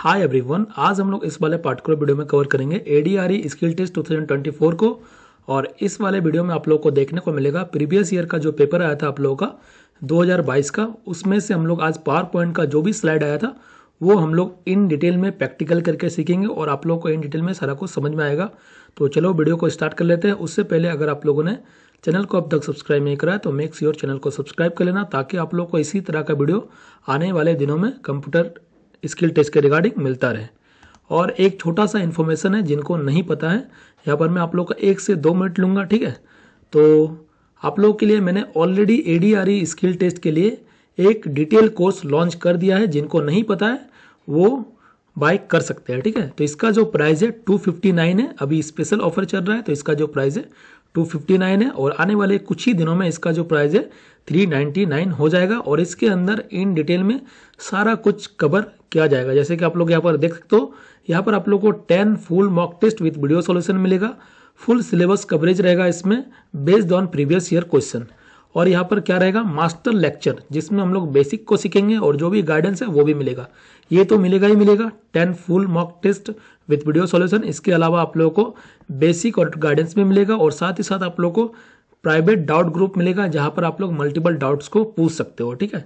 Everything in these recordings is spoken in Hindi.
हाय एवरीवन आज हम लोग इस वाले पार्टिकुलर वीडियो में कवर करेंगे एडीआरई स्किल टेस्ट 2024 को और इस वाले वीडियो में आप लोग को देखने को मिलेगा प्रीवियस ईयर का जो पेपर आया था आप लोगों का 2022 का उसमें से हम लोग आज पावर पॉइंट का जो भी स्लाइड आया था वो हम लोग इन डिटेल में प्रैक्टिकल करके सीखेंगे और आप लोग को इन डिटेल में सारा कुछ समझ में आएगा तो चलो वीडियो को स्टार्ट कर लेते हैं उससे पहले अगर आप लोगों ने चैनल को अब तक सब्सक्राइब नहीं करा है तो मेक्स योर चैनल को सब्सक्राइब कर लेना ताकि आप लोग को इसी तरह का वीडियो आने वाले दिनों में कंप्यूटर स्किल टेस्ट के रिगार्डिंग मिलता रहे और एक छोटा सा इन्फॉर्मेशन है जिनको नहीं पता है यहाँ पर मैं आप लोग का एक से दो मिनट लूँगा ठीक है तो आप लोगों के लिए मैंने ऑलरेडी ए स्किल टेस्ट के लिए एक डिटेल कोर्स लॉन्च कर दिया है जिनको नहीं पता है वो बाय कर सकते हैं ठीक है तो इसका जो प्राइस है टू फिफ्टी नाइन है अभी स्पेशल ऑफर चल रहा है तो इसका जो प्राइस है 259 है और आने वाले कुछ ही दिनों में इसका जो प्राइस है 399 हो जाएगा और इसके अंदर इन डिटेल में सारा कुछ कवर किया जाएगा जैसे कि आप लोग यहाँ पर देख सकते हो यहाँ पर आप लोग को 10 full mock test with video solution मिलेगा फुल सिलेबस कवरेज रहेगा इसमें based on previous year question और यहाँ पर क्या रहेगा मास्टर लेक्चर जिसमें हम लोग बेसिक को सीखेंगे और जो भी गाइडेंस है वो भी मिलेगा ये तो मिलेगा ही मिलेगा ten full mock test with video solution इसके अलावा आप लोगों को बेसिक और गाइडेंस भी मिलेगा और साथ ही साथ आप लोगों को प्राइवेट डाउट ग्रुप मिलेगा जहां पर आप लोग मल्टीपल डाउट्स को पूछ सकते हो ठीक है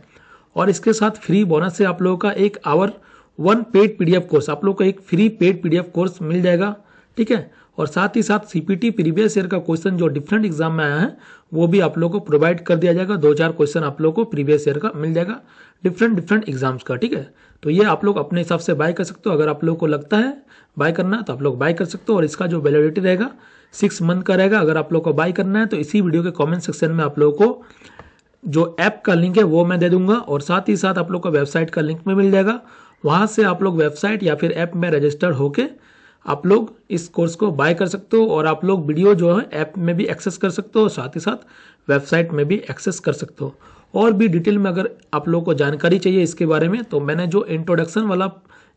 और इसके साथ फ्री बोनस से आप लोगों का एक our one paid PDF course आप लोग को एक फ्री पेड पीडीएफ कोर्स मिल जाएगा ठीक है और साथ ही साथ सीपीटी प्रीवियस ईयर का क्वेश्चन जो डिफरेंट एग्जाम में आया है वो भी आप लोगों को प्रोवाइड कर दिया जाएगा दो चार क्वेश्चन आप लोगों को प्रीवियस ईयर का मिल जाएगा डिफरेंट डिफरेंट एग्जाम्स का ठीक है तो ये आप लोग अपने हिसाब से बाय कर सकते हो अगर आप लोग को लगता है बाय करना तो आप लोग बाय कर सकते हो और इसका जो वैलिडिटी रहेगा सिक्स मंथ का रहेगा अगर आप लोग को बाय करना है तो इसी वीडियो के कॉमेंट सेक्शन में आप लोगों को जो ऐप का लिंक है वो मैं दे दूंगा और साथ ही साथ आप लोग का वेबसाइट का लिंक में मिल जाएगा वहाँ से आप लोग वेबसाइट या फिर ऐप में रजिस्टर होकर आप लोग इस कोर्स को बाय कर सकते हो और आप लोग वीडियो जो है ऐप में भी एक्सेस कर सकते हो साथ ही साथ वेबसाइट में भी एक्सेस कर सकते हो और भी डिटेल में अगर आप लोगों को जानकारी चाहिए इसके बारे में तो मैंने जो इंट्रोडक्शन वाला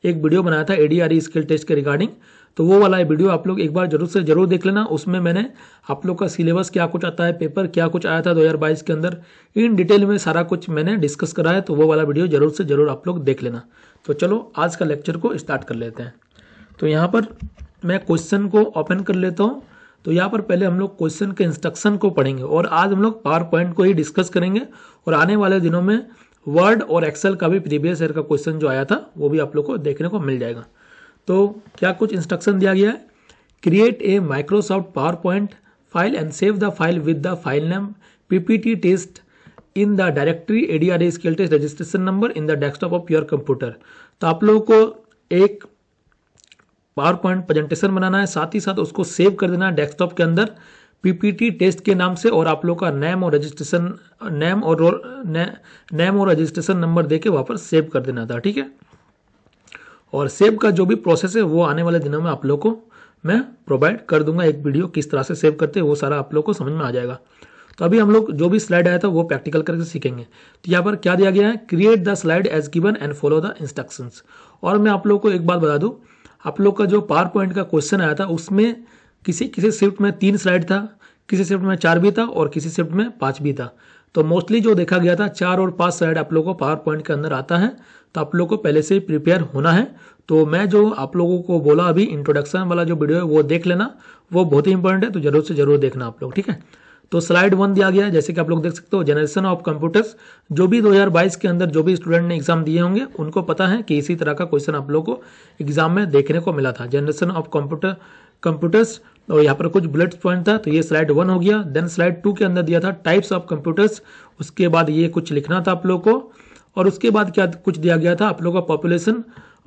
एक वीडियो बनाया था एडीआरई स्किल टेस्ट के रिगार्डिंग तो वो वाला वीडियो आप लोग एक बार जरूर से जरूर देख लेना उसमें मैंने आप लोग का सिलेबस क्या कुछ आता है पेपर क्या कुछ आया था 2022 के अंदर इन डिटेल में सारा कुछ मैंने डिस्कस करा है तो वो वाला वीडियो जरूर से जरूर आप लोग देख लेना तो चलो आज का लेक्चर को स्टार्ट कर लेते हैं तो यहाँ पर मैं क्वेश्चन को ओपन कर लेता हूँ तो यहाँ पर पहले हम लोग क्वेश्चन के इंस्ट्रक्शन को पढ़ेंगे और आज हम लोग पावर पॉइंट को ही डिस्कस करेंगे और आने वाले दिनों में वर्ड और एक्सेल का भी प्रीवियस ईयर का क्वेश्चन जो आया था वो भी आप लोग को देखने को मिल जाएगा तो क्या कुछ इंस्ट्रक्शन दिया गया है create a Microsoft PowerPoint file and save the file with the file name PPT test in the directory ADRE skill test registration number in the desktop of your computer तो आप लोगों को एक पावर पॉइंट प्रेजेंटेशन बनाना है साथ ही साथ उसको सेव कर देना है डेस्कटॉप के अंदर पीपीटी टेस्ट के नाम से और आप लोग का नेम और रजिस्ट्रेशन नेम और रोल नेम और रजिस्ट्रेशन नंबर देके वहाँ पर सेव कर देना था ठीक है और सेव का जो भी प्रोसेस है वो आने वाले दिनों में आप लोग को मैं प्रोवाइड कर दूंगा एक वीडियो किस तरह से सेव करते हैं वो सारा आप लोग को समझ में आ जाएगा तो अभी हम लोग जो भी स्लाइड आया था वो प्रैक्टिकल करके सीखेंगे तो यहाँ पर क्या दिया गया है create the slide as given and follow the instructions और मैं आप लोग को एक बात बता दूँ आप लोग का जो पावर पॉइंट का क्वेश्चन आया था उसमें किसी किसी शिफ्ट में तीन स्लाइड था किसी शिफ्ट में चार भी था और किसी शिफ्ट में पाँच भी था तो मोस्टली जो देखा गया था चार और पाँच स्लाइड आप लोगों को पावर पॉइंट के अंदर आता है तो आप लोग को पहले से प्रिपेयर होना है तो मैं जो आप लोगों को बोला अभी इंट्रोडक्शन वाला जो वीडियो है वो देख लेना वो बहुत ही इंपॉर्टेंट है तो जरूर से जरूर देखना आप लोग ठीक है तो स्लाइड वन दिया गया जैसे कि आप लोग देख सकते हो जनरेशन ऑफ कंप्यूटर्स जो भी 2022 के अंदर जो भी स्टूडेंट ने एग्जाम दिए होंगे उनको पता है कि इसी तरह का क्वेश्चन आप लोगों को एग्जाम में देखने को मिला था जनरेशन ऑफ कंप्यूटर कंप्यूटर्स और यहाँ पर कुछ बुलेट पॉइंट था तो ये स्लाइड वन हो गया देन स्लाइड टू के अंदर दिया था टाइप्स ऑफ कंप्यूटर्स उसके बाद ये कुछ लिखना था आप लोग को और उसके बाद क्या कुछ दिया गया था आप लोग का पॉपुलेशन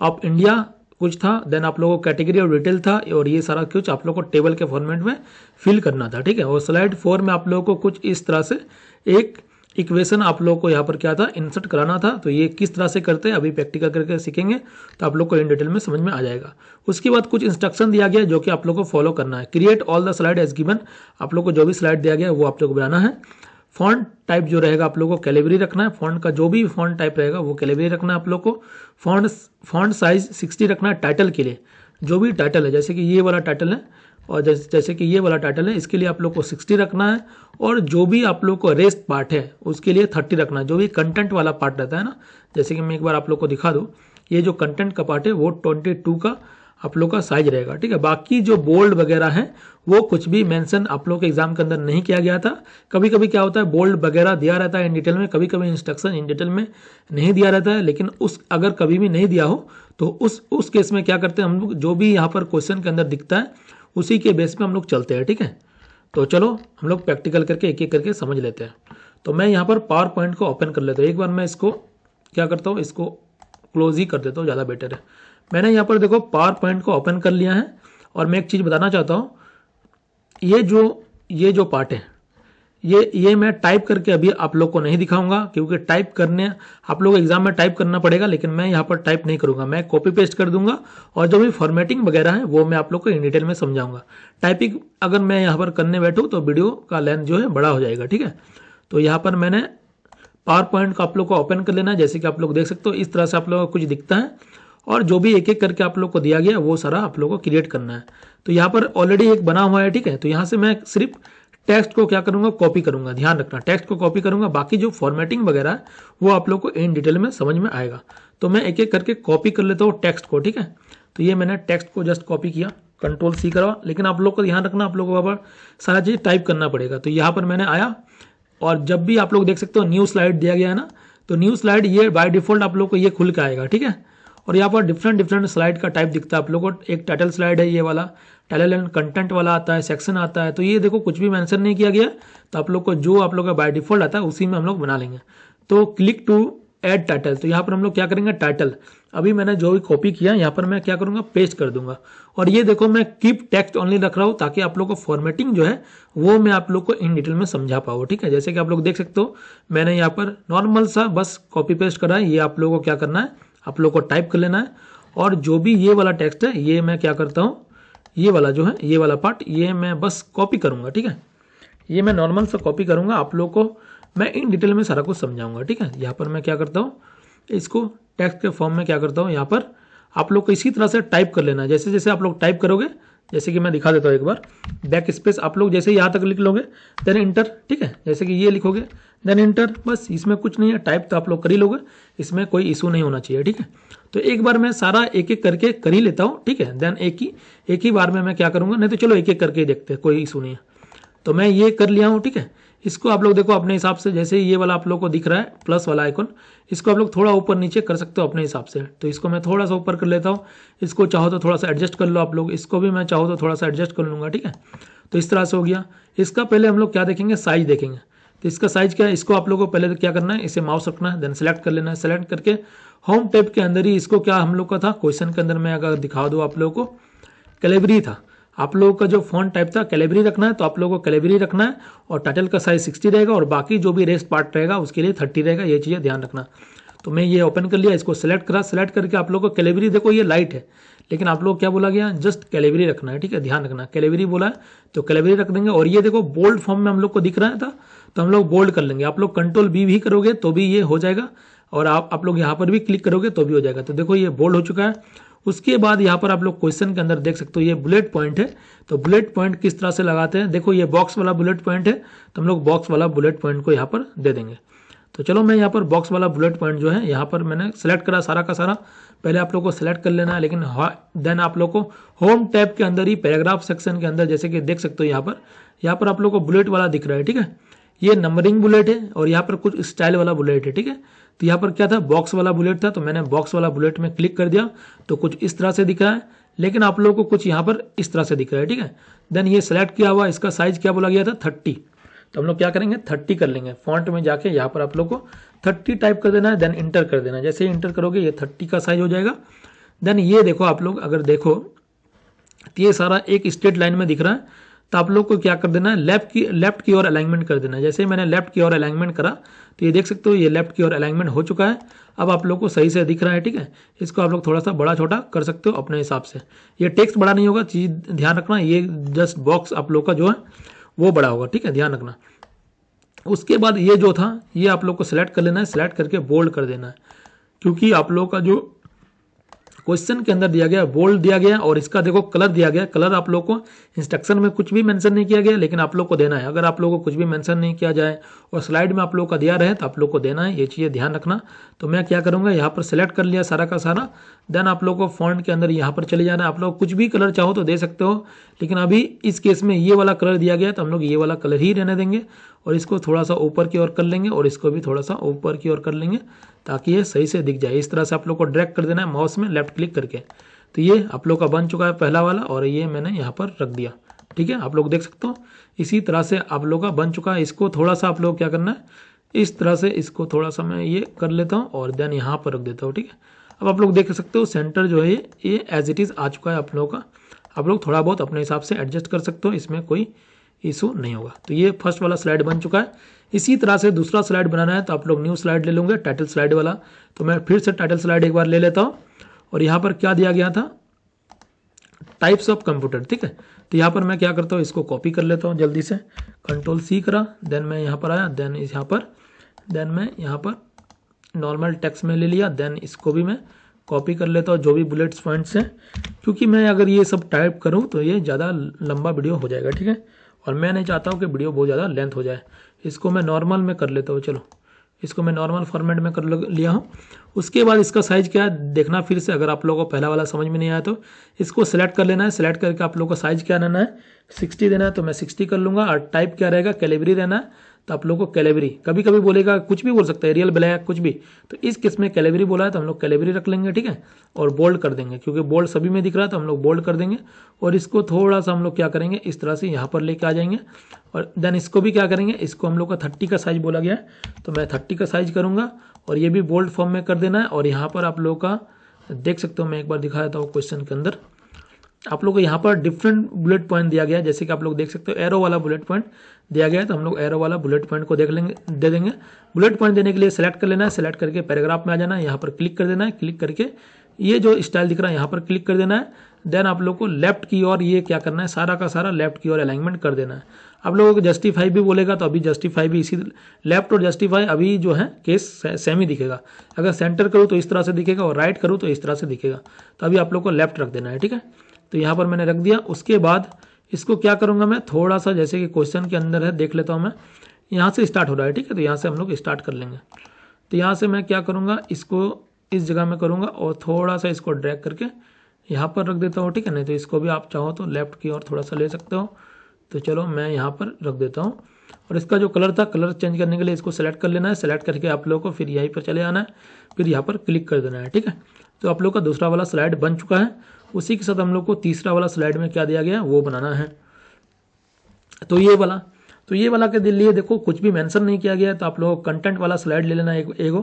ऑफ इंडिया कुछ था देन आप लोगों को कैटेगरी और डिटेल था और ये सारा कुछ आप लोगों को टेबल के फॉर्मेट में फिल करना था ठीक है और स्लाइड फोर में आप लोगों को कुछ इस तरह से एक इक्वेशन आप लोगों को यहाँ पर क्या था इंसर्ट कराना था तो ये किस तरह से करते हैं अभी प्रैक्टिकल करके सीखेंगे तो आप लोग को इन डिटेल में समझ में आ जाएगा उसके बाद कुछ इंस्ट्रक्शन दिया गया जो कि आप लोग को फॉलो करना है create all the slide as given आप लोग को जो भी स्लाइड दिया गया वो आप लोग को बनाना है फॉन्ट टाइप जो रहेगा आप लोगों को कैलेबरी रखना है फॉन्ट का जो भी फॉन्ट टाइप रहेगा वो कैलेबरी रखना है आप लोग को फॉन्ट फॉन्ट साइज सिक्सटी रखना है टाइटल के लिए जो भी टाइटल है जैसे कि ये वाला टाइटल है और जैसे जैसे कि ये वाला टाइटल है इसके लिए आप लोग को सिक्सटी रखना है और जो भी आप लोग को रेस्ट पार्ट है उसके लिए थर्टी रखना है जो भी कंटेंट वाला पार्ट रहता है ना जैसे कि मैं एक बार आप लोग को दिखा दूँ ये जो कंटेंट का पार्ट है वो ट्वेंटी टू का आप लोग का साइज रहेगा ठीक है बाकी जो बोल्ड वगैरह है वो कुछ भी मेंशन आप लोग के एग्जाम के अंदर नहीं किया गया था कभी कभी क्या होता है बोल्ड वगैरह दिया रहता है इन डिटेल में कभी कभी इंस्ट्रक्शन इन डिटेल में नहीं दिया रहता है लेकिन उस अगर कभी भी नहीं दिया हो तो उस उस केस में क्या करते हैं हम लोग जो भी यहाँ पर क्वेश्चन के अंदर दिखता है उसी के बेस में हम लोग चलते हैं ठीक है तो चलो हम लोग प्रैक्टिकल करके एक एक करके समझ लेते हैं तो मैं यहाँ पर पावर पॉइंट को ओपन कर लेता हूँ एक बार मैं इसको क्या करता हूँ इसको क्लोज ही कर देता हूँ ज़्यादा बेटर है मैंने यहाँ पर देखो पावर पॉइंट को ओपन कर लिया है और मैं एक चीज़ बताना चाहता हूँ ये जो ये जो पार्ट है ये ये मैं टाइप करके अभी आप लोग को नहीं दिखाऊंगा क्योंकि टाइप करने आप लोग एग्जाम में टाइप करना पड़ेगा लेकिन मैं यहाँ पर टाइप नहीं करूंगा मैं कॉपी पेस्ट कर दूंगा और जो भी फॉर्मेटिंग वगैरह है वो मैं आप लोग को इन डिटेल में समझाऊंगा टाइपिंग अगर मैं यहाँ पर करने बैठूँ तो वीडियो का लेंथ जो है बड़ा हो जाएगा ठीक है तो यहाँ पर मैंने पावर पॉइंट को आप लोग को ओपन कर लेना जैसे कि आप लोग देख सकते हो इस तरह से आप लोग को कुछ दिखता है और जो भी एक एक करके आप लोग को दिया गया वो सारा आप लोग को क्रिएट करना है तो यहाँ पर ऑलरेडी एक बना हुआ है ठीक है तो यहाँ से मैं सिर्फ टेक्स्ट को क्या करूंगा कॉपी करूंगा ध्यान रखना टेक्स्ट को कॉपी करूंगा बाकी जो फॉर्मेटिंग वगैरह है वो आप लोग को इन डिटेल में समझ में आएगा तो मैं एक एक करके कॉपी कर लेता हूँ टेक्स्ट को ठीक है तो ये मैंने टेक्स्ट को जस्ट कॉपी किया कंट्रोल सी करवा लेकिन आप लोग को ध्यान रखना आप लोगों को वहाँ सारा चीज़ टाइप करना पड़ेगा तो यहाँ पर मैंने आया और जब भी आप लोग देख सकते हो न्यू स्लाइड दिया गया है ना तो न्यू स्लाइड ये बाय डिफॉल्ट आप लोग को ये खुल के आएगा ठीक है और यहाँ पर डिफरेंट डिफरेंट स्लाइड का टाइप दिखता है आप लोगों को एक टाइटल स्लाइड है ये वाला टाइटल एंड कंटेंट वाला आता है सेक्शन आता है तो ये देखो कुछ भी मैंसन नहीं किया गया तो आप लोग को जो आप लोग का बाय डिफॉल्ट आता है उसी में हम लोग बना लेंगे तो क्लिक टू एड टाइटल तो यहाँ पर हम लोग क्या करेंगे टाइटल अभी मैंने जो भी कॉपी किया यहाँ पर मैं क्या करूँगा पेस्ट कर दूंगा और ये देखो मैं कीप टेक्स्ट ऑनली रख रहा हूँ ताकि आप लोग को फॉर्मेटिंग जो है वो मैं आप लोग को इन डिटेल में समझा पाऊँ ठीक है जैसे कि आप लोग देख सकते हो मैंने यहाँ पर नॉर्मल सा बस कॉपी पेस्ट करा है ये आप लोगों को क्या करना है आप लोग को टाइप कर लेना है और जो भी ये वाला टेक्स्ट है ये मैं क्या करता हूँ ये वाला जो है ये वाला पार्ट ये मैं बस कॉपी करूँगा ठीक है ये मैं नॉर्मल से कॉपी करूँगा आप लोग को मैं इन डिटेल में सारा कुछ समझाऊंगा ठीक है यहाँ पर मैं क्या करता हूँ इसको टेक्स्ट के फॉर्म में क्या करता हूँ यहाँ पर आप लोग को इसी तरह से टाइप कर लेना जैसे जैसे आप लोग टाइप करोगे जैसे कि मैं दिखा देता हूँ एक बार बैक स्पेस आप लोग जैसे यहाँ तक लिख लोगे देन इंटर ठीक है जैसे कि ये लिखोगे देन इंटर बस इसमें कुछ नहीं है टाइप तो आप लोग कर ही लोगे इसमें कोई इशू नहीं होना चाहिए ठीक है तो एक बार मैं सारा एक एक करके कर ही लेता हूँ ठीक है देन एक ही एक ही बार में मैं क्या करूँगा नहीं तो चलो एक एक करके देखते हैं कोई इशू नहीं है तो मैं ये कर लिया हूँ ठीक है इसको आप लोग देखो अपने हिसाब से जैसे ये वाला आप लोग को दिख रहा है प्लस वाला आइकॉन इसको आप लोग थोड़ा ऊपर नीचे कर सकते हो अपने हिसाब से तो इसको मैं थोड़ा सा ऊपर कर लेता हूँ इसको चाहो तो थोड़ा सा एडजस्ट कर लो आप लोग इसको भी मैं चाहो तो थोड़ा सा एडजस्ट कर लूँगा ठीक है तो इस तरह से हो गया इसका पहले हम लोग क्या देखेंगे साइज देखेंगे तो इसका साइज क्या है इसको आप लोग को पहले क्या करना है इसे माउस रखना है देन सेलेक्ट कर लेना है सेलेक्ट करके होम टेप के अंदर ही इसको क्या हम लोग का था क्वेश्चन के अंदर मैं अगर दिखा दूँ आप लोगों को कैलेबरी था आप लोगों का जो फोन टाइप था कैलेबरी रखना है तो आप लोगों को कैलेबरी रखना है और टाइटल का साइज सिक्सटी रहेगा और बाकी जो भी रेस्ट पार्ट रहेगा उसके लिए थर्टी रहेगा ये चीज़ें ध्यान रखना तो मैं ये ओपन कर लिया इसको सेलेक्ट करा सेलेक्ट करके आप लोग को कैलेबरी देखो ये लाइट है लेकिन आप लोग क्या बोला गया जस्ट कैलेबरी रखना है ठीक है ध्यान रखना कैलेबरी बोला है तो कैलेबरी रख देंगे और ये देखो बोल्ड फॉर्म में हम लोग को दिख रहा था तो हम लोग बोल्ड कर लेंगे आप लोग कंट्रोल बी भी करोगे तो भी ये हो जाएगा और आप आप लोग यहाँ पर भी क्लिक करोगे तो भी हो जाएगा तो देखो ये बोल्ड हो चुका है उसके बाद यहाँ पर आप लोग क्वेश्चन के अंदर देख सकते हो ये बुलेट पॉइंट है तो बुलेट पॉइंट किस तरह से लगाते हैं देखो ये बॉक्स वाला बुलेट पॉइंट है तो हम लोग बॉक्स वाला बुलेट पॉइंट को यहाँ पर दे देंगे तो चलो मैं यहाँ पर बॉक्स वाला बुलेट पॉइंट जो है यहाँ पर मैंने सेलेक्ट करा सारा का सारा पहले आप लोग को सेलेक्ट कर लेना है लेकिन देन आप लोग को होम टैप के अंदर ही पैराग्राफ सेक्शन के अंदर जैसे कि देख सकते हो यहाँ पर यहाँ पर आप लोग को बुलेट वाला दिख रहा है ठीक है ये नंबरिंग बुलेट है और यहाँ पर कुछ स्टाइल वाला बुलेट है ठीक है तो यहाँ पर क्या था बॉक्स वाला बुलेट था तो मैंने बॉक्स वाला बुलेट में क्लिक कर दिया तो कुछ इस तरह से दिख रहा है लेकिन आप लोगों को कुछ यहाँ पर इस तरह से दिख रहा है ठीक है देन ये सेलेक्ट किया हुआ इसका साइज क्या बोला गया था थर्टी तो हम लोग क्या करेंगे थर्टी कर लेंगे फॉन्ट में जाके यहाँ पर आप लोग को थर्टी टाइप कर देना है देन इंटर कर देना है जैसे ही इंटर करोगे ये थर्टी का साइज हो जाएगा देन ये देखो आप लोग अगर देखो तो ये सारा एक स्ट्रेट लाइन में दिख रहा है तो आप लोग को क्या कर देना है लेफ्ट की लेफ्ट की ओर अलाइनमेंट कर देना जैसे मैंने लेफ्ट की ओर अलाइनमेंट करा तो ये देख सकते हो ये लेफ्ट की ओर अलाइनमेंट हो चुका है अब आप लोग को सही से दिख रहा है ठीक है इसको आप लोग थोड़ा सा बड़ा छोटा कर सकते हो अपने हिसाब से ये टेक्स्ट बड़ा नहीं होगा चीज़ ध्यान रखना ये जस्ट बॉक्स आप लोग का जो है वो बड़ा होगा ठीक है ध्यान रखना उसके बाद ये जो था ये आप लोग को सिलेक्ट कर लेना है सिलेक्ट करके बोल्ड कर देना है क्योंकि आप लोग का जो क्वेश्चन के अंदर दिया गया बोल्ड दिया गया और इसका देखो कलर दिया गया कलर आप लोग को इंस्ट्रक्शन में कुछ भी मेंशन नहीं किया गया लेकिन आप लोग को देना है अगर आप लोग को कुछ भी मेंशन नहीं किया जाए और स्लाइड में आप लोग का दिया रहे तो आप लोग को देना है ये चीज़ें ध्यान रखना तो मैं क्या करूँगा यहाँ पर सेलेक्ट कर लिया सारा का सारा देन आप लोग को फॉन्ट के अंदर यहाँ पर चले जाना आप लोग कुछ भी कलर चाहो तो दे सकते हो लेकिन अभी इस केस में ये वाला कलर दिया गया तो हम लोग ये वाला कलर ही रहने देंगे और इसको थोड़ा सा ऊपर की ओर कर लेंगे और इसको भी थोड़ा सा ऊपर की ओर कर लेंगे ताकि ये सही से दिख जाए इस तरह से आप लोग को ड्रैग कर देना है माउस में लेफ्ट क्लिक करके तो ये आप लोग का बन चुका है पहला वाला और ये मैंने यहाँ पर रख दिया ठीक है आप लोग देख सकते हो इसी तरह से आप लोग का बन चुका है इसको थोड़ा सा आप लोग क्या करना है इस तरह से इसको थोड़ा सा मैं ये कर लेता हूँ और देन यहाँ पर रख देता हूँ ठीक है अब आप लोग देख सकते हो सेंटर जो है ये एज इट इज़ आ चुका है आप लोगों का आप लोग थोड़ा बहुत अपने हिसाब से एडजस्ट कर सकते हो इसमें कोई इशू नहीं होगा तो ये फर्स्ट वाला स्लाइड बन चुका है इसी तरह से दूसरा स्लाइड बनाना है तो आप लोग न्यू स्लाइड ले लूँगे टाइटल स्लाइड वाला तो मैं फिर से टाइटल स्लाइड एक बार ले लेता हूँ और यहाँ पर क्या दिया गया था टाइप्स ऑफ कंप्यूटर ठीक है तो यहाँ पर मैं क्या करता हूँ इसको कॉपी कर लेता हूँ जल्दी से कंट्रोल सी करा देन मैं यहाँ पर आया देन यहाँ पर देन मैं यहाँ पर नॉर्मल टेक्स्ट में ले लिया देन इसको भी मैं कॉपी कर लेता हूँ जो भी बुलेट्स पॉइंट्स हैं क्योंकि मैं अगर ये सब टाइप करूँ तो ये ज़्यादा लंबा वीडियो हो जाएगा ठीक है और मैं नहीं चाहता हूँ कि वीडियो बहुत ज़्यादा लेंथ हो जाए इसको मैं नॉर्मल में कर लेता हूँ चलो इसको मैं नॉर्मल फॉर्मेट में कर लिया हूँ उसके बाद इसका साइज़ क्या है देखना फिर से अगर आप लोगों को पहला वाला समझ में नहीं आया तो इसको सेलेक्ट कर लेना है सेलेक्ट करके आप लोगों को साइज़ क्या रहना है सिक्सटी देना है तो मैं सिक्सटी कर लूँगा और टाइप क्या रहेगा कैलिबरी रहना है तो आप लोग को कैलेवरी कभी कभी बोलेगा कुछ भी बोल सकता है रियल ब्लैक कुछ भी तो इस किस में कैलेवरी बोला है तो हम लोग कैलेबरी रख लेंगे ठीक है और बोल्ड कर देंगे क्योंकि बोल्ड सभी में दिख रहा है तो हम लोग बोल्ड कर देंगे और इसको थोड़ा सा हम लोग क्या करेंगे इस तरह से यहाँ पर लेके आ जाएंगे और देन इसको भी क्या करेंगे इसको हम लोग का थर्टी का साइज बोला गया है तो मैं थर्टी का साइज करूँगा और ये भी बोल्ड फॉर्म में कर देना है और यहाँ पर आप लोग का देख सकते हो मैं एक बार दिखा देता हूँ क्वेश्चन के अंदर आप लोग को यहाँ पर डिफरेंट बुलेट पॉइंट दिया गया जैसे कि आप लोग देख सकते हो एरो वाला बुलेट पॉइंट दिया गया है तो हम लोग एरो वाला बुलेट पॉइंट को देख लेंगे दे देंगे बुलेट पॉइंट देने के लिए सेलेक्ट कर लेना है सेलेक्ट करके पैराग्राफ में आ जाना है यहाँ पर क्लिक कर देना है क्लिक करके ये जो स्टाइल दिख रहा है यहाँ पर क्लिक कर देना है देन आप लोग को लेफ्ट की ओर ये क्या करना है सारा का सारा लेफ्ट की ओर अलाइनमेंट कर देना है आप लोगों को जस्टिफाई भी बोलेगा तो अभी जस्टिफाई भी इसी लेफ्ट और जस्टिफाई अभी जो है केस सेम ही दिखेगा अगर सेंटर करूँ तो इस तरह से दिखेगा और राइट करूँ तो इस तरह से दिखेगा तो अभी आप लोग को लेफ्ट रख देना है ठीक है तो यहाँ पर मैंने रख दिया उसके बाद इसको क्या करूँगा मैं थोड़ा सा जैसे कि क्वेश्चन के अंदर है देख लेता हूँ मैं यहाँ से स्टार्ट हो रहा है ठीक है तो यहाँ से हम लोग स्टार्ट कर लेंगे तो यहाँ से मैं क्या करूँगा इसको इस जगह में करूँगा और थोड़ा सा इसको ड्रैग करके यहाँ पर रख देता हूँ ठीक है नहीं तो इसको भी आप चाहो तो लेफ्ट की ओर थोड़ा सा ले सकते हो तो चलो मैं यहाँ पर रख देता हूँ और इसका जो कलर था कलर चेंज करने के लिए इसको सेलेक्ट कर लेना है सेलेक्ट करके आप लोगों को फिर यहीं पर चले आना है फिर यहाँ पर क्लिक कर देना है ठीक है तो आप लोग का दूसरा वाला स्लाइड बन चुका है उसी के साथ हम लोग को तीसरा वाला स्लाइड में क्या दिया गया वो बनाना है तो ये वाला तो ये वाला के लिए देखो कुछ भी मेंशन नहीं किया गया तो आप लोग कंटेंट वाला स्लाइड ले लेना एक एगो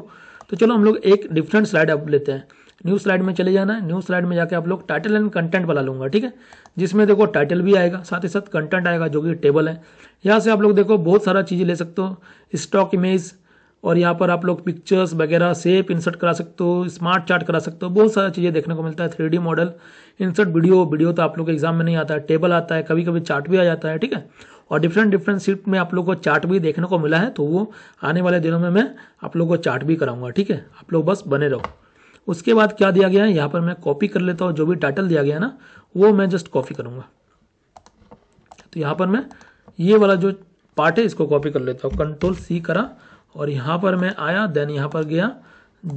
तो चलो हम लोग एक डिफरेंट स्लाइड आप लेते हैं न्यू स्लाइड में चले जाना है न्यू स्लाइड में जाके आप लोग टाइटल एंड कंटेंट वाला लूंगा ठीक है जिसमें देखो टाइटल भी आएगा साथ ही साथ कंटेंट आएगा जो कि टेबल है यहाँ से आप लोग देखो बहुत सारा चीज़ें ले सकते हो स्टॉक इमेज और यहाँ पर आप लोग पिक्चर्स वगैरह सेप इंसर्ट करा सकते हो स्मार्ट चार्ट करा सकते हो बहुत सारी चीज़ें देखने को मिलता है three model insert video video तो आप लोग के एग्जाम में नहीं आता है टेबल आता है कभी कभी चार्ट भी आ जाता है ठीक है और डिफरेंट डिफरेंट सीट में आप लोग को चार्ट भी देखने को मिला है तो वो आने वाले दिनों में मैं आप लोग को चार्ट भी कराऊंगा ठीक है आप लोग बस बने रहो उसके बाद क्या दिया गया है यहाँ पर मैं कॉपी कर लेता हूँ जो भी टाइटल दिया गया ना वो मैं जस्ट कॉपी करूँगा तो यहाँ पर मैं ये वाला जो पार्ट है इसको कॉपी कर लेता हूँ कंट्रोल सी करा और यहाँ पर मैं आया देन यहाँ पर गया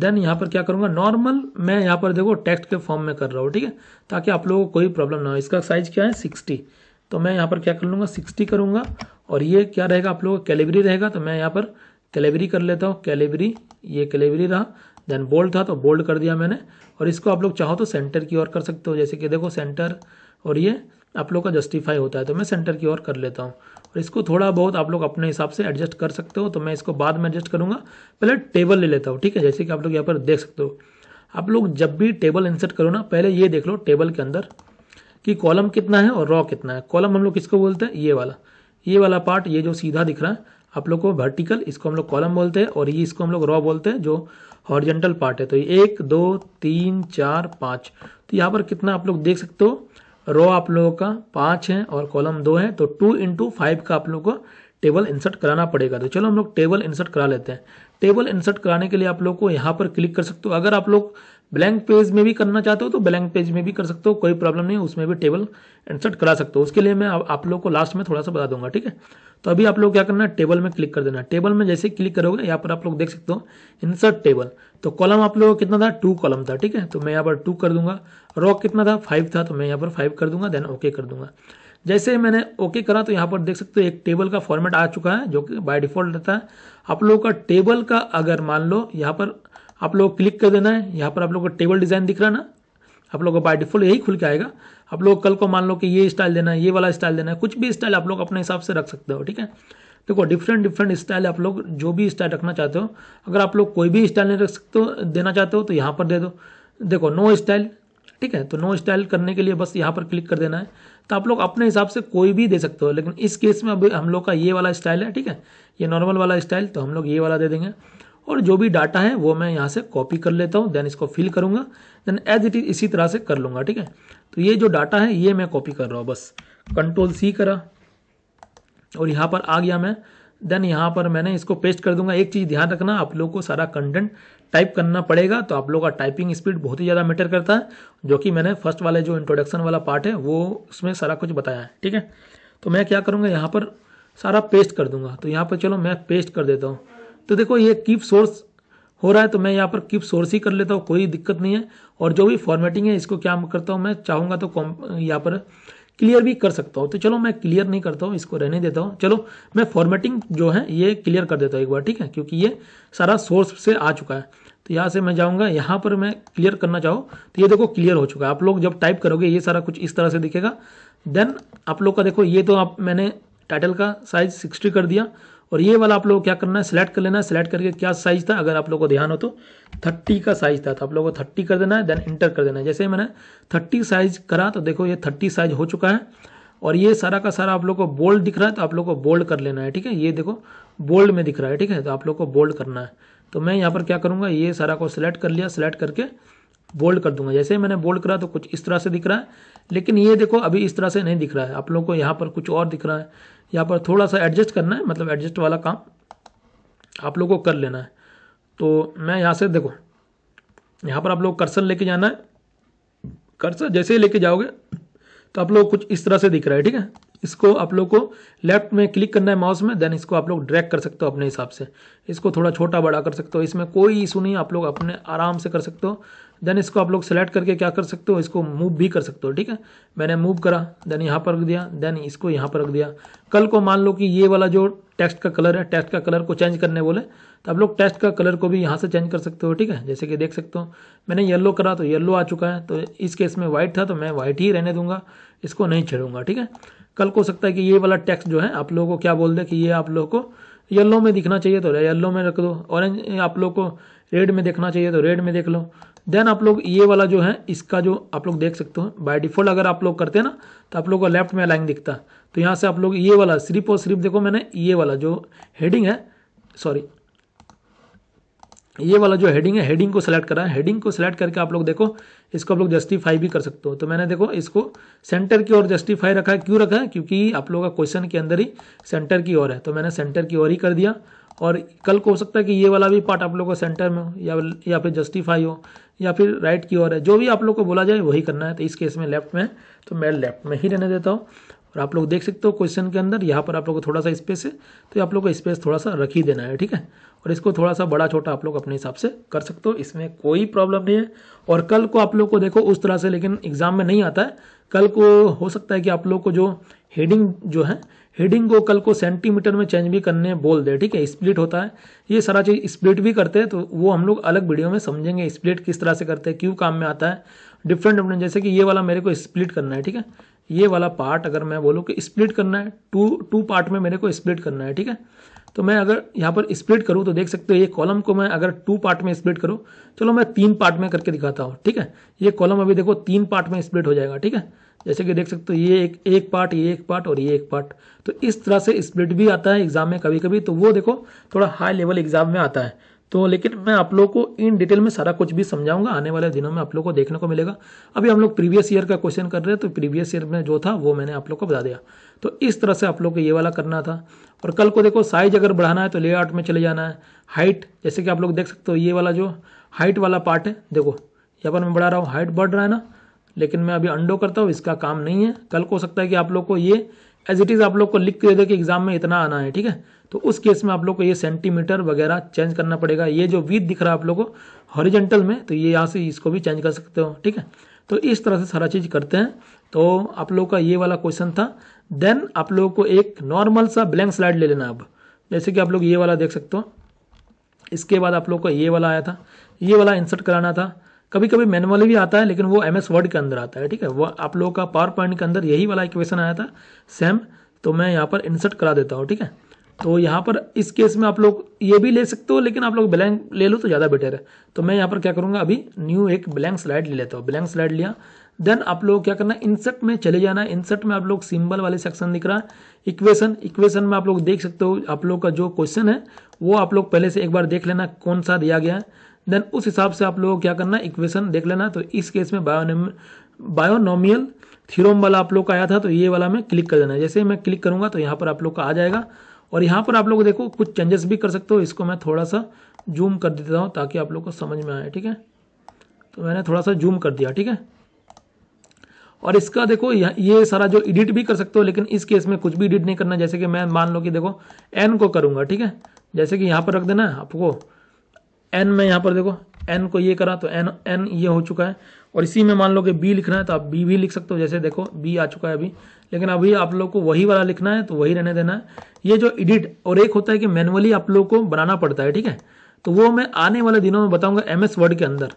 देन यहाँ पर क्या करूँगा नॉर्मल मैं यहाँ पर देखो टेक्स्ट के फॉर्म में कर रहा हूँ ठीक है ताकि आप लोगों को कोई प्रॉब्लम ना हो इसका साइज़ क्या है सिक्सटी तो मैं यहाँ पर क्या कर लूँगा सिक्सटी करूँगा और ये क्या रहेगा आप लोगों का कैलेबरी रहेगा तो मैं यहाँ पर कैलेबरी कर लेता हूँ कैलेबरी ये कैलेबरी रहा देन बोल्ड था तो बोल्ड कर दिया मैंने और इसको आप लोग चाहो तो सेंटर की ओर कर सकते हो जैसे कि देखो सेंटर और ये आप लोग का जस्टिफाई होता है तो मैं सेंटर की ओर कर लेता हूँ और इसको थोड़ा बहुत आप लोग अपने हिसाब से एडजस्ट कर सकते हो तो मैं इसको बाद में एडजस्ट करूँगा पहले टेबल ले लेता हूँ ठीक है जैसे कि आप लोग यहाँ पर देख सकते हो आप लोग जब भी टेबल इंसर्ट करो ना पहले ये देख लो टेबल के अंदर कि कॉलम कितना है और रॉ कितना है कॉलम हम लोग किसको बोलते हैं ये वाला ये वाला पार्ट ये जो सीधा दिख रहा है आप लोग को वर्टिकल इसको हम लोग कॉलम बोलते हैं और ये इसको हम लोग रॉ बोलते हैं जो हॉर्जेंटल पार्ट है तो ये एक दो तीन चार पाँच तो यहाँ पर कितना आप लोग देख सकते हो रो आप लोगों का पांच है और कॉलम दो है तो टू इंटू फाइव का आप लोगों को टेबल इंसर्ट कराना पड़ेगा तो चलो हम लोग टेबल इंसर्ट करा लेते हैं टेबल इंसर्ट कराने के लिए आप लोग को यहाँ पर क्लिक कर सकते हो अगर आप लोग ब्लैंक पेज में भी करना चाहते हो तो ब्लैंक पेज में भी कर सकते हो कोई प्रॉब्लम नहीं उसमें भी टेबल इंसर्ट करा सकते हो उसके लिए मैं आप लोग को लास्ट में थोड़ा सा बता दूंगा ठीक है तो अभी आप लोग क्या करना है टेबल में क्लिक कर देना टेबल में जैसे क्लिक करोगे यहाँ पर आप लोग देख सकते हो इंसर्ट टेबल तो कॉलम आप लोगों कितना था टू कॉलम था ठीक है तो मैं यहाँ पर टू कर दूंगा रॉक कितना था फाइव था तो मैं यहाँ पर फाइव कर दूंगा देन ओके कर दूंगा जैसे ही मैंने ओके करा तो यहाँ पर देख सकते हो एक टेबल का फॉर्मेट आ चुका है जो कि बाय डिफॉल्ट रहता है आप लोगों का टेबल का अगर मान लो यहाँ पर आप लोग क्लिक कर देना है यहाँ पर आप लोग का टेबल डिज़ाइन दिख रहा है ना आप लोग का बाय डिफॉल्ट यही खुल के आएगा आप लोग कल को मान लो कि ये स्टाइल देना है ये वाला स्टाइल देना है कुछ भी स्टाइल आप लोग अपने हिसाब से रख सकते हो ठीक है देखो डिफरेंट डिफरेंट स्टाइल आप लोग जो भी स्टाइल रखना चाहते हो अगर आप लोग कोई भी स्टाइल नहीं रख सकते हो देना चाहते हो तो यहाँ पर दे दो देखो नो स्टाइल ठीक है तो नो स्टाइल करने के लिए बस यहाँ पर क्लिक कर देना है तो आप लोग अपने हिसाब से कोई भी दे सकते हो लेकिन इस केस में अभी हम लोग का ये वाला स्टाइल है ठीक है ये नॉर्मल वाला स्टाइल तो हम लोग ये वाला दे देंगे और जो भी डाटा है वो मैं यहाँ से कॉपी कर लेता हूँ देन इसको फिल करूँगा देन एज इट इज इसी तरह से कर लूँगा ठीक है तो ये जो डाटा है ये मैं कॉपी कर रहा हूँ बस कंट्रोल सी करा और यहाँ पर आ गया मैं देन यहाँ पर मैंने इसको पेस्ट कर दूंगा एक चीज़ ध्यान रखना आप लोग को सारा कंटेंट टाइप करना पड़ेगा तो आप लोगों का टाइपिंग स्पीड बहुत ही ज़्यादा मैटर करता है जो कि मैंने फर्स्ट वाले जो इंट्रोडक्शन वाला पार्ट है वो उसमें सारा कुछ बताया है ठीक है तो मैं क्या करूँगा यहाँ पर सारा पेस्ट कर दूंगा तो यहाँ पर चलो मैं पेस्ट कर देता हूँ तो देखो ये कीप सोर्स हो रहा है तो मैं यहाँ पर कीप सोर्स ही कर लेता हूँ कोई दिक्कत नहीं है और जो भी फॉर्मेटिंग है इसको क्या करता हूँ मैं चाहूँगा तो यहाँ पर क्लियर भी कर सकता हूँ तो चलो मैं क्लियर नहीं करता हूँ इसको रहने देता हूँ चलो मैं फॉर्मेटिंग जो है ये क्लियर कर देता हूँ एक बार ठीक है क्योंकि ये सारा सोर्स से आ चुका है तो यहाँ से मैं जाऊँगा यहाँ पर मैं क्लियर करना चाहूँ तो ये देखो क्लियर हो चुका है आप लोग जब टाइप करोगे ये सारा कुछ इस तरह से दिखेगा देन आप लोग का देखो ये तो आप मैंने टाइटल का साइज सिक्सटी कर दिया और ये वाला आप लोग क्या करना है सिलेक्ट कर लेना है सिलेक्ट करके क्या साइज था अगर आप लोगों को ध्यान हो तो थर्टी का साइज था तो आप लोग को थर्टी कर देना है देन इंटर कर देना है जैसे मैंने थर्टी साइज करा तो देखो ये थर्टी साइज हो चुका है और ये सारा का सारा आप लोग को बोल्ड दिख रहा है तो आप लोग को बोल्ड कर लेना है ठीक है ये देखो बोल्ड में दिख रहा है ठीक है तो आप लोग को बोल्ड करना है तो मैं यहाँ पर क्या करूँगा ये सारा को सिलेक्ट कर लिया सिलेक्ट करके बोल्ड कर दूंगा जैसे ही मैंने बोल्ड करा तो कुछ इस तरह से दिख रहा है लेकिन ये देखो अभी इस तरह से नहीं दिख रहा है आप लोगों को यहाँ पर कुछ और दिख रहा है यहाँ पर थोड़ा सा एडजस्ट करना है मतलब एडजस्ट वाला काम आप लोगों को कर लेना है तो मैं यहाँ से देखो यहाँ पर आप लोग कर्सर लेके जाना है कर्सर जैसे ही लेके जाओगे तो आप लोग कुछ इस तरह से दिख रहा है ठीक है इसको आप लोग को लेफ्ट में क्लिक करना है माउस में देन इसको आप लोग ड्रैग कर सकते हो अपने हिसाब से इसको थोड़ा छोटा बड़ा कर सकते हो इसमें कोई इशू नहीं आप लोग अपने आराम से कर सकते हो देन इसको आप लोग सेलेक्ट करके क्या कर सकते हो इसको मूव भी कर सकते हो ठीक है मैंने मूव करा देन यहाँ पर रख दिया देन इसको यहाँ पर रख दिया कल को मान लो कि ये वाला जो टेक्स्ट का कलर है टेक्स्ट का कलर को चेंज करने बोले तो आप लोग टेक्स्ट का कलर को भी यहाँ से चेंज कर सकते हो ठीक है जैसे कि देख सकते हो मैंने येल्लो करा तो येल्लो आ चुका है तो इस केस में व्हाइट था तो मैं व्हाइट ही रहने दूंगा इसको नहीं छेड़ूंगा ठीक है कल को सकता है कि ये वाला टेक्स्ट जो है आप लोगों को क्या बोल दे कि ये आप लोगों को येल्लो में दिखना चाहिए तो येल्लो में रख दो ऑरेंज आप लोग को रेड में देखना चाहिए तो रेड में देख लो देन आप लोग ये वाला जो है इसका जो आप लोग देख सकते हो बाय डिफॉल्ट अगर आप लोग करते हैं ना तो आप लोग को लेफ्ट में लाइन दिखता तो यहाँ से आप लोग ये वाला सिर्फ और सिर्फ देखो मैंने ये वाला जो हेडिंग है सॉरी ये वाला जो हेडिंग है हेडिंग को सिलेक्ट करा है हेडिंग को सिलेक्ट करके आप लोग देखो इसको आप लोग जस्टिफाई भी कर सकते हो तो मैंने देखो इसको सेंटर की ओर जस्टिफाई रखा है क्यों रखा है क्योंकि आप लोग का क्वेश्चन के अंदर ही सेंटर की ओर है तो मैंने सेंटर की ओर ही कर दिया और कल को हो सकता है कि ये वाला भी पार्ट आप लोगों को सेंटर में हो या या फिर जस्टिफाई हो या फिर राइट की ओर है जो भी आप लोग को बोला जाए वही करना है तो इस केस में लेफ्ट में तो मैं लेफ्ट में ही रहने देता हूँ और आप लोग देख सकते हो क्वेश्चन के अंदर यहाँ पर आप लोग को थोड़ा सा स्पेस है तो आप लोग को स्पेस थोड़ा सा रख ही देना है ठीक है और इसको थोड़ा सा बड़ा छोटा आप लोग अपने हिसाब से कर सकते हो इसमें कोई प्रॉब्लम नहीं है और कल को आप लोग को देखो उस तरह से लेकिन एग्जाम में नहीं आता है कल को हो सकता है कि आप लोग को जो हेडिंग जो है हेडिंग को कल को सेंटीमीटर में चेंज भी करने बोल दे ठीक है स्प्लिट होता है ये सारा चीज़ स्प्लिट भी करते हैं तो वो हम लोग अलग वीडियो में समझेंगे स्प्लिट किस तरह से करते हैं क्यों काम में आता है डिफरेंट डिफरेंट जैसे कि ये वाला मेरे को स्प्लिट करना है ठीक है ये वाला पार्ट अगर मैं बोलूँ कि स्प्लिट करना है टू टू पार्ट में मेरे को स्प्लिट करना है ठीक है तो मैं अगर यहाँ पर स्प्लिट करूँ तो देख सकते हो ये कॉलम को मैं अगर टू पार्ट में स्प्लिट करूँ चलो मैं तीन पार्ट में करके दिखाता हूँ ठीक है ये कॉलम अभी देखो तीन पार्ट में स्प्लिट हो जाएगा ठीक है जैसे कि देख सकते हो ये एक एक पार्ट ये एक पार्ट और ये एक पार्ट तो इस तरह से स्प्लिट भी आता है एग्जाम में कभी कभी तो वो देखो थोड़ा हाई लेवल एग्जाम में आता है तो लेकिन मैं आप लोग को इन डिटेल में सारा कुछ भी समझाऊंगा आने वाले दिनों में आप लोग को देखने को मिलेगा अभी हम लोग प्रीवियस ईयर का क्वेश्चन कर रहे हैं तो प्रीवियस ईयर में जो था वो मैंने आप लोग को बता दिया तो इस तरह से आप लोग को ये वाला करना था और कल को देखो साइज अगर बढ़ाना है तो लेआउट में चले जाना है हाइट जैसे कि आप लोग देख सकते हो ये वाला जो हाइट वाला पार्ट है देखो यहाँ पर मैं बढ़ा रहा हूँ हाइट बढ़ रहा है ना लेकिन मैं अभी अंडो करता हूँ इसका काम नहीं है कल को हो सकता है कि आप लोग को ये एज इट इज़ आप लोग को लिख के दे कि एग्जाम में इतना आना है ठीक है तो उस केस में आप लोग को ये सेंटीमीटर वगैरह चेंज करना पड़ेगा ये जो वीथ दिख रहा है आप लोग को हॉरिजेंटल में तो ये यहाँ से इसको भी चेंज कर सकते हो ठीक है तो इस तरह से सारा चीज़ करते हैं तो आप लोग का ये वाला क्वेश्चन था देन आप लोगों को एक नॉर्मल सा ब्लैंक स्लाइड ले लेना अब जैसे कि आप लोग ये वाला देख सकते हो इसके बाद आप लोग का ये वाला आया था ये वाला इंसर्ट कराना था कभी कभी मैनुअली भी आता है लेकिन वो एम एस वर्ड के अंदर आता है ठीक है वो आप लोगों का पावर पॉइंट के अंदर यही वाला इक्वेशन आया था सेम तो मैं यहाँ पर इंसर्ट करा देता हूँ ठीक है तो यहाँ पर इस केस में आप लोग ये भी ले सकते हो लेकिन आप लोग ब्लैंक ले लो तो ज़्यादा बेटर है तो मैं यहाँ पर क्या करूँगा अभी न्यू एक ब्लैंक स्लाइड ले लेता हूँ ब्लैंक स्लाइड लिया देन आप लोग क्या करना इंसर्ट में चले जाना है इंसर्ट में आप लोग सिंबल वाले सेक्शन दिख रहा है इक्वेशन इक्वेशन में आप लोग देख सकते हो आप लोग का जो क्वेश्चन है वो आप लोग पहले से एक बार देख लेना कौन सा दिया गया है देन उस हिसाब से आप लोग क्या करना इक्वेशन देख लेना तो इस केस में बायो बायोनोमियल थीरोम वाला आप लोग का आया था तो ये वाला मैं क्लिक कर देना जैसे मैं क्लिक करूंगा तो यहाँ पर आप लोग का आ जाएगा और यहाँ पर आप लोग देखो कुछ चेंजेस भी कर सकते हो इसको मैं थोड़ा सा जूम कर देता हूँ ताकि आप लोग को समझ में आए ठीक है तो मैंने थोड़ा सा जूम कर दिया ठीक है और इसका देखो ये सारा जो एडिट भी कर सकते हो लेकिन इस केस में कुछ भी एडिट नहीं करना जैसे कि मैं मान लो कि देखो एन को करूँगा ठीक है जैसे कि यहाँ पर रख देना है आपको एन में यहाँ पर देखो एन को ये करा तो एन एन ये हो चुका है और इसी में मान लो कि बी लिखना है तो आप बी भी लिख सकते हो जैसे देखो बी आ चुका है अभी लेकिन अभी आप लोग को वही वाला लिखना है तो वही रहने देना है ये जो एडिट और एक होता है कि मैनुअली आप लोग को बनाना पड़ता है ठीक है तो वो मैं आने वाले दिनों में बताऊंगा एम एस वर्ड के अंदर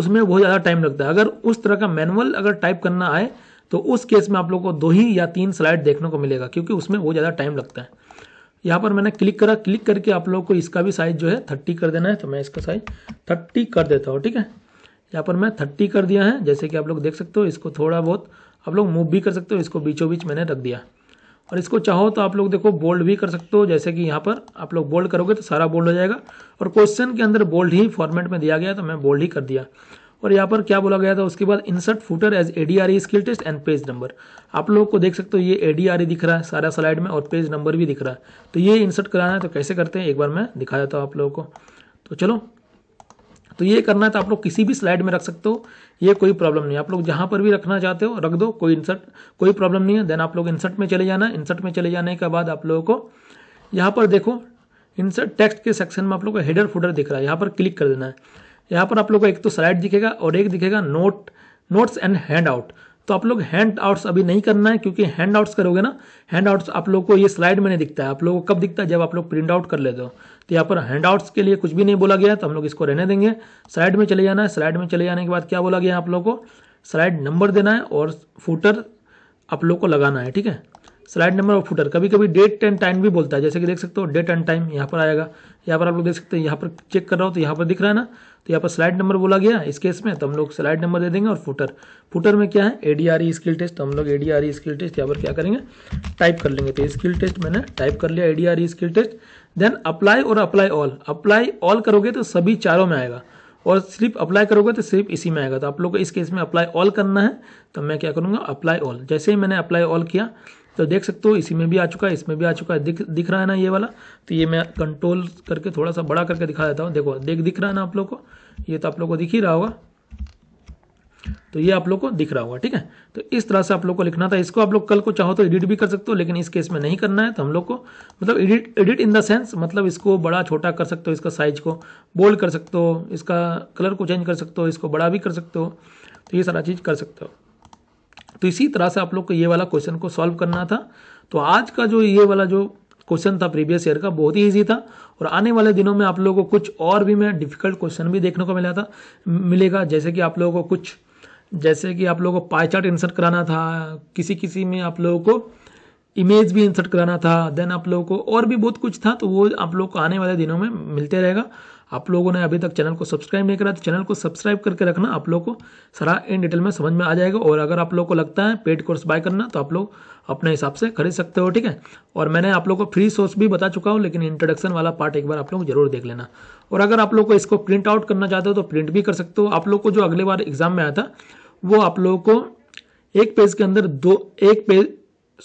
उसमें बहुत ज़्यादा टाइम लगता है अगर उस तरह का मैनुअल अगर टाइप करना आए तो उस केस में आप लोग को दो ही या तीन स्लाइड देखने को मिलेगा क्योंकि उसमें बहुत ज़्यादा टाइम लगता है यहाँ पर मैंने क्लिक करा क्लिक करके आप लोग को इसका भी साइज़ जो है थर्टी कर देना है तो मैं इसका साइज थर्टी कर देता हूँ ठीक है यहाँ पर मैं थर्टी कर दिया है जैसे कि आप लोग देख सकते हो इसको थोड़ा बहुत आप लोग मूव भी कर सकते हो इसको बीचों बीच मैंने रख दिया और इसको चाहो तो आप लोग देखो बोल्ड भी कर सकते हो जैसे कि यहाँ पर आप लोग बोल्ड करोगे तो सारा बोल्ड हो जाएगा और क्वेश्चन के अंदर बोल्ड ही फॉर्मेट में दिया गया तो मैं बोल्ड ही कर दिया और यहाँ पर क्या बोला गया था उसके बाद insert footer as A D R E skill test and page number आप लोग को देख सकते हो ये ए डी आर ई दिख रहा है सारा स्लाइड में और पेज नंबर भी दिख रहा है तो ये इंसर्ट कराना है तो कैसे करते हैं एक बार मैं दिखा देता हूँ आप लोगों को तो चलो तो ये करना है तो आप लोग किसी भी स्लाइड में रख सकते हो ये कोई प्रॉब्लम नहीं आप लोग जहाँ पर भी रखना चाहते हो रख दो कोई इंसर्ट कोई प्रॉब्लम नहीं है देन आप लोग इंसर्ट में चले जाना इंसर्ट में चले जाने के बाद आप लोगों को यहाँ पर देखो इंसर्ट टेक्स्ट के सेक्शन में आप लोग को हेडर फूडर दिख रहा है यहाँ पर क्लिक कर देना है यहाँ पर आप लोग को एक तो स्लाइड दिखेगा और एक दिखेगा note notes and handout तो आप लोग हैंड आउट्स अभी नहीं करना है क्योंकि हैंड आउट्स करोगे ना हैंड आउट्स आप लोग को ये स्लाइड में नहीं दिखता है आप लोगों को कब दिखता है जब आप लोग प्रिंट आउट कर लेते हो तो यहाँ पर हैंड आउट्स के लिए कुछ भी नहीं बोला गया तो हम लोग इसको रहने देंगे स्लाइड में चले जाना है स्लाइड में चले जाने के बाद क्या बोला गया आप लोग को स्लाइड नंबर देना है और फूटर आप लोग को लगाना है ठीक है स्लाइड नंबर और फुटर कभी कभी डेट एंड टाइम भी बोलता है जैसे कि देख सकते हो डेट एंड टाइम यहाँ पर आएगा यहाँ पर आप लोग देख सकते हैं यहाँ पर चेक कर रहा हो तो यहाँ पर दिख रहा है ना तो यहाँ पर स्लाइड नंबर बोला गया इस केस में तो हम लोग स्लाइड नंबर दे देंगे और फुटर फुटर में क्या है एडीआरई स्किल टेस्ट तो हम लोग एडीआरई स्किल टेस्ट यहाँ पर क्या करेंगे टाइप कर लेंगे तो स्किल टेस्ट मैंने टाइप कर लिया ADRE skill test then apply और अप्लाई ऑल अप्लाई ऑल करोगे तो सभी चारों में आएगा और सिर्फ अप्लाई करोगे तो सिर्फ इसी में आएगा तो आप लोग को इस केस में अप्लाई ऑल करना है तो मैं क्या करूँगा अप्लाई ऑल जैसे ही मैंने अप्लाई ऑल किया तो देख सकते हो इसी में भी आ चुका है इसमें भी आ चुका है दिख दिख रहा है ना ये वाला तो ये मैं कंट्रोल करके थोड़ा सा बड़ा करके दिखा देता हूँ देखो देख दिख रहा है ना आप लोग को ये तो आप लोग को दिख ही रहा होगा तो ये आप लोग को दिख रहा होगा ठीक है तो इस तरह से आप लोग को लिखना था इसको आप लोग कल को चाहो तो एडिट भी कर सकते हो लेकिन इस केस में नहीं करना है तो हम लोग को मतलब edit edit in the sense मतलब इसको बड़ा छोटा कर सकते हो इसका साइज को बोल्ड कर सकते हो इसका कलर को चेंज कर सकते हो इसको बड़ा भी कर सकते हो तो ये सारा चीज़ कर सकते हो तो इसी तरह से आप लोग को ये वाला क्वेश्चन को सॉल्व करना था तो आज का जो ये वाला जो क्वेश्चन था प्रीवियस ईयर का बहुत ही ईजी था और आने वाले दिनों में आप लोगों को कुछ और भी मैं डिफिकल्ट क्वेश्चन भी देखने को मिला था मिलेगा जैसे कि आप लोगों को कुछ जैसे कि आप लोगों को पाई चार्ट इंसर्ट कराना था किसी किसी में आप लोगों को इमेज भी इंसर्ट कराना था देन आप लोगों को और भी बहुत कुछ था तो वो आप लोग को आने वाले दिनों में मिलते रहेगा आप लोगों ने अभी तक चैनल को सब्सक्राइब नहीं करा तो चैनल को सब्सक्राइब करके रखना आप लोग को सारा इन डिटेल में समझ में आ जाएगा और अगर आप लोग को लगता है पेड कोर्स बाय करना तो आप लोग अपने हिसाब से खरीद सकते हो ठीक है और मैंने आप लोग को फ्री सोर्स भी बता चुका हूँ लेकिन इंट्रोडक्शन वाला पार्ट एक बार आप लोग जरूर देख लेना और अगर आप लोग को इसको प्रिंट आउट करना चाहते हो तो प्रिंट भी कर सकते हो आप लोग को जो अगले बार एग्जाम में आया था वो आप लोग को एक पेज के अंदर दो एक पेज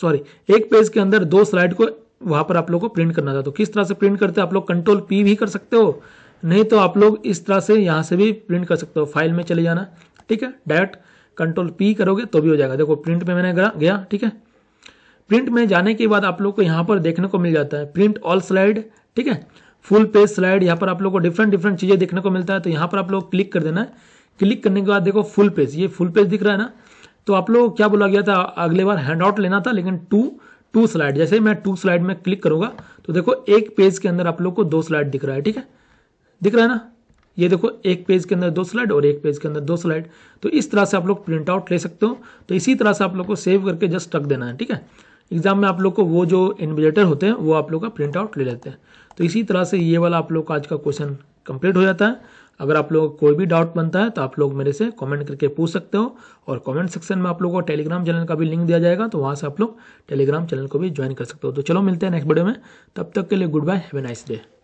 सॉरी एक पेज के अंदर दो स्लाइड को वहां पर आप लोग को प्रिंट करना था तो किस तरह से प्रिंट करते हैं आप लोग कंट्रोल पी भी कर सकते हो नहीं तो आप लोग इस तरह से यहाँ से भी प्रिंट कर सकते हो फाइल में चले जाना ठीक है डायरेक्ट कंट्रोल पी करोगे तो भी हो जाएगा देखो प्रिंट में मैंने गया ठीक है प्रिंट में जाने के बाद आप लोग को यहाँ पर देखने को मिल जाता है प्रिंट ऑल स्लाइड ठीक है फुल पेज स्लाइड यहाँ पर आप लोग को डिफरेंट डिफरेंट चीज़ें देखने को मिलता है तो यहाँ पर आप लोग क्लिक कर देना है क्लिक करने के बाद देखो फुल पेज ये फुल पेज दिख रहा है ना तो आप लोग क्या बोला गया था अगले बार हैंड आउट लेना था लेकिन टू टू स्लाइड जैसे मैं टू स्लाइड में क्लिक करूंगा तो देखो एक पेज के अंदर आप लोग को दो स्लाइड दिख रहा है ठीक है दिख रहा है ना ये देखो एक पेज के अंदर दो स्लाइड और एक पेज के अंदर दो स्लाइड तो इस तरह से आप लोग प्रिंट आउट ले सकते हो तो इसी तरह से आप लोग को सेव करके जस्ट रख देना है ठीक है एग्जाम में आप लोग को वो जो इन्विजेटर होते हैं वो आप लोग का प्रिंट आउट ले लेते हैं तो इसी तरह से ये वाला आप लोग का आज का क्वेश्चन कंप्लीट हो जाता है अगर आप लोग कोई भी डाउट बनता है तो आप लोग मेरे से कमेंट करके पूछ सकते हो और कमेंट सेक्शन में आप लोगों को टेलीग्राम चैनल का भी लिंक दिया जाएगा तो वहाँ से आप लोग टेलीग्राम चैनल को भी ज्वाइन कर सकते हो तो चलो मिलते हैं नेक्स्ट वीडियो में तब तक के लिए goodbye have a nice day